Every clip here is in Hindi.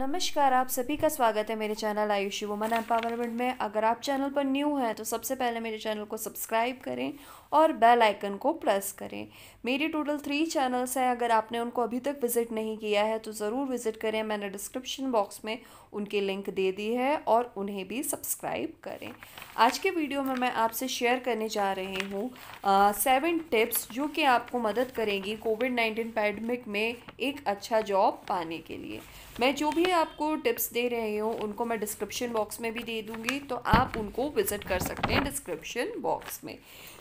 नमस्कार आप सभी का स्वागत है मेरे चैनल आयुषी वुमन एम्पावरमेंट में अगर आप चैनल पर न्यू हैं तो सबसे पहले मेरे चैनल को सब्सक्राइब करें और बेल आइकन को प्रेस करें मेरी टोटल थ्री चैनल्स हैं अगर आपने उनको अभी तक विज़िट नहीं किया है तो ज़रूर विज़िट करें मैंने डिस्क्रिप्शन बॉक्स में उनकी लिंक दे दी है और उन्हें भी सब्सक्राइब करें आज के वीडियो में मैं आपसे शेयर करने जा रही हूँ सेवन टिप्स जो कि आपको मदद करेंगी कोविड नाइन्टीन पैंडमिक में एक अच्छा जॉब पाने के लिए मैं जो भी भी आपको टिप्स दे रहे हो उनको मैं डिस्क्रिप्शन बॉक्स में भी दे दूंगी तो आप उनको विज़िट कर सकते हैं डिस्क्रिप्शन बॉक्स में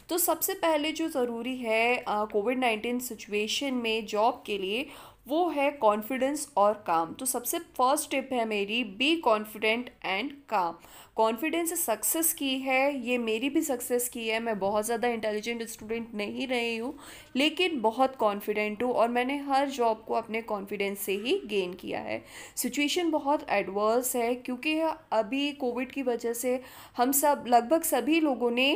तो सबसे पहले जो ज़रूरी है कोविड नाइन्टीन सिचुएशन में जॉब के लिए वो है कॉन्फिडेंस और काम तो सबसे फर्स्ट टिप है मेरी be confident and calm confidence success की है ये मेरी भी सक्सेस की है मैं बहुत ज़्यादा इंटेलिजेंट स्टूडेंट नहीं रही हूँ लेकिन बहुत कॉन्फिडेंट हूँ और मैंने हर जॉब को अपने कॉन्फिडेंस से ही गेन किया है सिचुएशन बहुत एडवर्स है क्योंकि अभी कोविड की वजह से हम सब लगभग सभी लोगों ने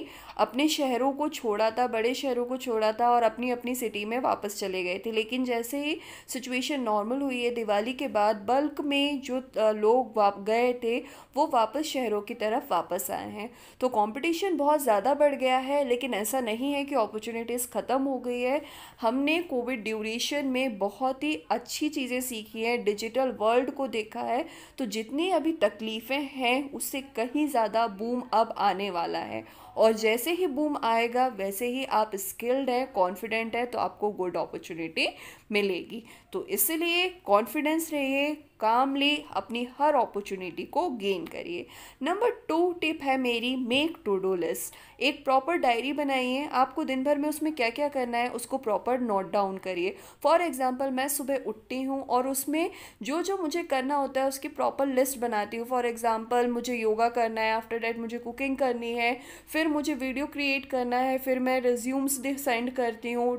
अपने शहरों को छोड़ा था बड़े शहरों को छोड़ा था और अपनी अपनी सिटी में वापस चले गए थे लेकिन जैसे ही सिचुएशन नॉर्मल हुई है दिवाली के बाद बल्क में जो लोग गए थे वो वापस शहरों की तरफ वापस आए हैं तो कंपटीशन बहुत ज़्यादा बढ़ गया है लेकिन ऐसा नहीं है कि अपॉर्चुनिटीज़ ख़त्म हो गई है हमने कोविड ड्यूरेशन में बहुत ही अच्छी चीज़ें सीखी हैं डिजिटल वर्ल्ड को देखा है तो जितनी अभी तकलीफ़ें हैं उससे कहीं ज़्यादा बूम अब आने वाला है और जैसे ही बूम आएगा वैसे ही आप स्किल्ड हैं कॉन्फिडेंट हैं तो आपको गुड अपॉर्चुनिटी मिलेगी तो इसलिए कॉन्फिडेंस रहिए कामली अपनी हर अपॉर्चुनिटी को गेन करिए नंबर टू टिप है मेरी मेक टू डू लिस्ट एक प्रॉपर डायरी बनाइए आपको दिन भर में उसमें क्या क्या करना है उसको प्रॉपर नोट डाउन करिए फॉर एग्जाम्पल मैं सुबह उठती हूँ और उसमें जो जो मुझे करना होता है उसकी प्रॉपर लिस्ट बनाती हूँ फॉर एग्ज़ाम्पल मुझे योगा करना है आफ्टर डैट मुझे कुकिंग करनी है फिर मुझे वीडियो क्रिएट करना है फिर मैं रिज्यूम्स सेंड करती हूँ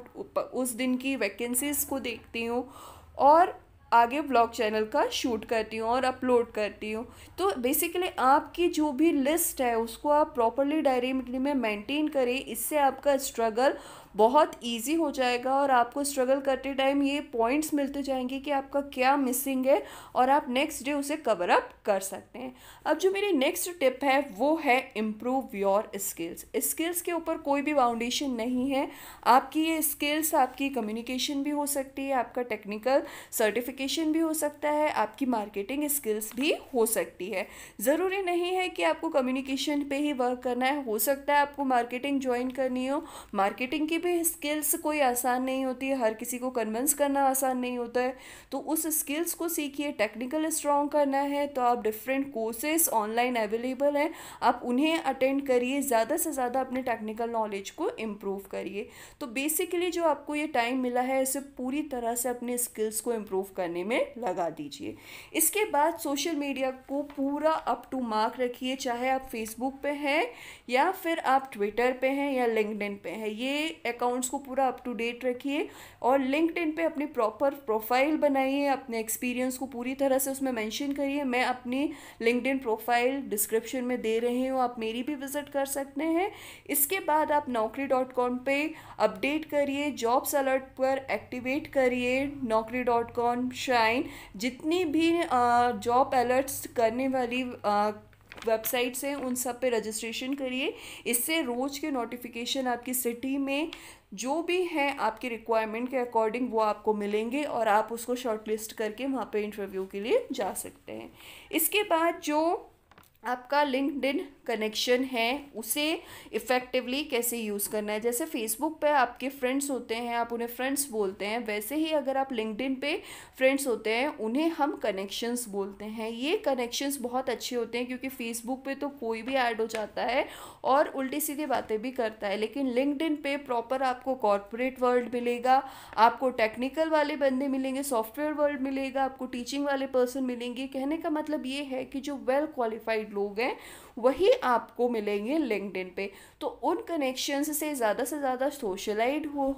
उस दिन की वैकेंसीज़ को देखती हूँ और आगे ब्लॉग चैनल का शूट करती हूँ और अपलोड करती हूँ तो बेसिकली आपकी जो भी लिस्ट है उसको आप प्रॉपरली डायरी में मेंटेन करें इससे आपका स्ट्रगल बहुत इजी हो जाएगा और आपको स्ट्रगल करते टाइम ये पॉइंट्स मिलते जाएंगे कि आपका क्या मिसिंग है और आप नेक्स्ट डे उसे कवर अप कर सकते हैं अब जो मेरी नेक्स्ट टिप है वो है इम्प्रूव योर स्किल्स स्किल्स के ऊपर कोई भी फाउंडेशन नहीं है आपकी ये स्किल्स आपकी कम्युनिकेशन भी हो सकती है आपका टेक्निकल सर्टिफिकेट क्वालिफिकेशन भी हो सकता है आपकी मार्केटिंग स्किल्स भी हो सकती है ज़रूरी नहीं है कि आपको कम्युनिकेशन पे ही वर्क करना है हो सकता है आपको मार्केटिंग ज्वाइन करनी हो मार्केटिंग की भी स्किल्स कोई आसान नहीं होती है हर किसी को कन्विंस करना आसान नहीं होता है तो उस स्किल्स को सीखिए टेक्निकल स्ट्रॉन्ग करना है तो आप डिफरेंट कोर्सेस ऑनलाइन अवेलेबल हैं आप उन्हें अटेंड करिए ज़्यादा से ज़्यादा अपने टेक्निकल नॉलेज को इम्प्रूव करिए तो बेसिकली जो आपको ये टाइम मिला है इसे पूरी तरह से अपने स्किल्स को इम्प्रूव कर करने में लगा दीजिए इसके बाद सोशल मीडिया को पूरा अप टू मार्क रखिए चाहे आप फेसबुक पे हैं या फिर आप ट्विटर पे हैं या लिंकड पे हैं ये अकाउंट्स को पूरा अप टू डेट रखिए और लिंकड पे अपनी प्रॉपर प्रोफाइल बनाइए अपने एक्सपीरियंस को पूरी तरह से उसमें मैंशन करिए मैं अपनी लिंकड प्रोफाइल डिस्क्रिप्शन में दे रही हूँ आप मेरी भी विज़िट कर सकते हैं इसके बाद आप नौकरी डॉट कॉम पर अपडेट करिए जॉब्स अलर्ट पर एक्टिवेट करिए नौकरी डॉट कॉम शाइन जितनी भी जॉब अलर्ट्स करने वाली वेबसाइट्स हैं उन सब पे रजिस्ट्रेशन करिए इससे रोज़ के नोटिफिकेशन आपकी सिटी में जो भी है आपकी रिक्वायरमेंट के अकॉर्डिंग वो आपको मिलेंगे और आप उसको शॉर्टलिस्ट करके वहाँ पे इंटरव्यू के लिए जा सकते हैं इसके बाद जो आपका लिंकड इन कनेक्शन है उसे इफ़ेक्टिवली कैसे यूज़ करना है जैसे फेसबुक पे आपके फ्रेंड्स होते हैं आप उन्हें फ्रेंड्स बोलते हैं वैसे ही अगर आप लिंकड पे फ्रेंड्स होते हैं उन्हें हम कनेक्शंस बोलते हैं ये कनेक्शंस बहुत अच्छे होते हैं क्योंकि फेसबुक पे तो कोई भी ऐड हो जाता है और उल्टी सीधी बातें भी करता है लेकिन लिंकड पे प्रॉपर आपको कॉरपोरेट वर्ल्ड मिलेगा आपको टेक्निकल वाले बंदे मिलेंगे सॉफ्टवेयर वर्ल्ड मिलेगा आपको टीचिंग वाले पर्सन मिलेंगे कहने का मतलब ये है कि जो वेल क्वालिफाइड लोग हैं वही आपको मिलेंगे लिंकड पे तो उन कनेक्शन से ज़्यादा से ज़्यादा सोशलाइड हो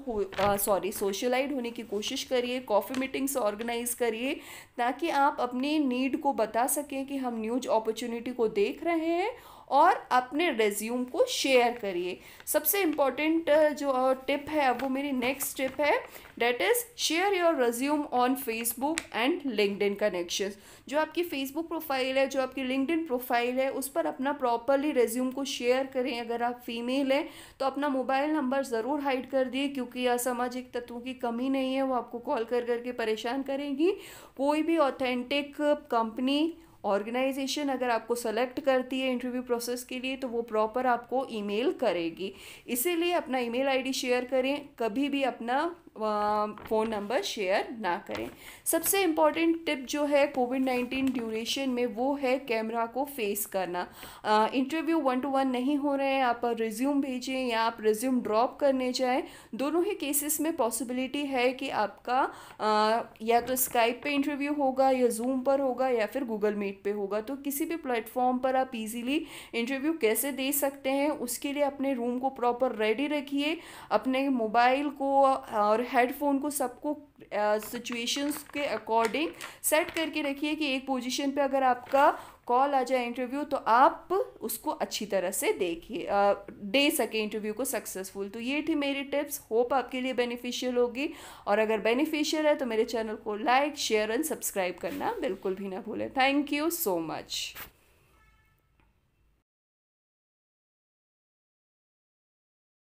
सॉरी सोशलाइड होने की कोशिश करिए कॉफ़ी मीटिंग्स ऑर्गेनाइज करिए ताकि आप अपनी नीड को बता सकें कि हम न्यूज अपॉर्चुनिटी को देख रहे हैं और अपने रेज्यूम को शेयर करिए सबसे इम्पॉर्टेंट जो टिप है वो मेरी नेक्स्ट टिप है that is share your resume on Facebook and linked connections जो आपकी फेसबुक प्रोफाइल है जो आपकी लिंकड प्रोफाइल है उस पर अपना अपना प्रॉपरली रेज्यूम को शेयर करें अगर आप फीमेल हैं तो अपना मोबाइल नंबर ज़रूर हाइड कर दिए क्योंकि असामाजिक तत्वों की कमी नहीं है वो आपको कॉल कर करके परेशान करेंगी कोई भी ऑथेंटिक कंपनी ऑर्गेनाइजेशन अगर आपको सेलेक्ट करती है इंटरव्यू प्रोसेस के लिए तो वो प्रॉपर आपको ईमेल करेगी इसीलिए अपना ईमेल आईडी शेयर करें कभी भी अपना फ़ोन नंबर शेयर ना करें सबसे इम्पॉर्टेंट टिप जो है कोविड नाइन्टीन ड्यूरेशन में वो है कैमरा को फेस करना इंटरव्यू वन टू वन नहीं हो रहे हैं आप रिज्यूम भेजें या आप रिज्यूम ड्रॉप करने जाएं दोनों ही केसेस में पॉसिबिलिटी है कि आपका आ, या तो स्काइप पे इंटरव्यू होगा या जूम पर होगा या फिर गूगल मीट पे होगा तो किसी भी प्लेटफॉर्म पर आप इजीली इंटरव्यू कैसे दे सकते हैं उसके लिए अपने रूम को प्रॉपर रेडी रखिए अपने मोबाइल को और हेडफोन को सबको सिचुएशंस के अकॉर्डिंग सेट करके रखिए कि एक पोजीशन पे अगर आपका कॉल आ जाए इंटरव्यू तो आप उसको अच्छी तरह से देखिए दे सके इंटरव्यू को सक्सेसफुल तो ये थी मेरी टिप्स होप आपके लिए बेनिफिशियल होगी और अगर बेनिफिशियल है तो मेरे चैनल को लाइक शेयर एंड सब्सक्राइब करना बिल्कुल भी ना भूलें थैंक यू सो मच